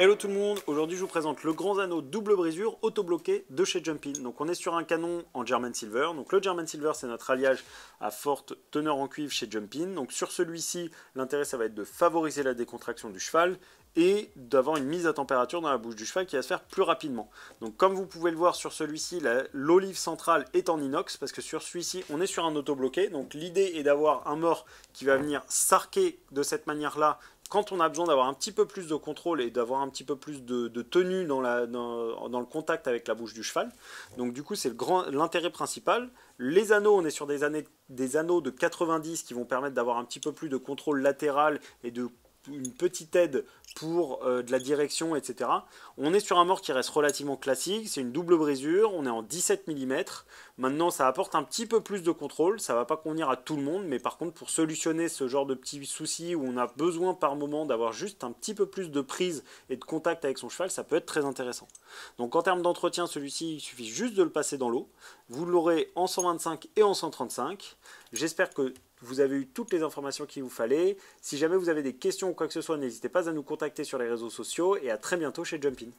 Hello tout le monde, aujourd'hui je vous présente le grand anneau double brisure autobloqué de chez Jumpin. Donc on est sur un canon en German Silver. Donc le German Silver c'est notre alliage à forte teneur en cuivre chez Jumpin. Donc sur celui-ci, l'intérêt ça va être de favoriser la décontraction du cheval et d'avoir une mise à température dans la bouche du cheval qui va se faire plus rapidement. Donc comme vous pouvez le voir sur celui-ci, l'olive centrale est en inox parce que sur celui-ci, on est sur un autobloqué. Donc l'idée est d'avoir un mort qui va venir s'arquer de cette manière-là quand on a besoin d'avoir un petit peu plus de contrôle et d'avoir un petit peu plus de, tenue dans, la, dans, le contact avec la bouche du cheval. Donc du coup, c'est l'intérêt principal. Les anneaux, on est sur des, des anneaux de 90 qui vont permettre d'avoir un petit peu plus de contrôle latéral et de une petite aide pour euh, de la direction, etc. On est sur un mort qui reste relativement classique, c'est une double brisure, on est en 17 mm. Maintenant, ça apporte un petit peu plus de contrôle, ça va pas convenir à tout le monde, mais par contre, pour solutionner ce genre de petits soucis où on a besoin par moment d'avoir juste un petit peu plus de prise et de contact avec son cheval, ça peut être très intéressant. Donc en termes d'entretien, celui-ci, il suffit juste de le passer dans l'eau. Vous l'aurez en 125 et en 135. J'espère que vous avez eu toutes les informations qu'il vous fallait. Si jamais vous avez des questions ou quoi que ce soit, n'hésitez pas à nous contacter sur les réseaux sociaux et à très bientôt chez Jumpin.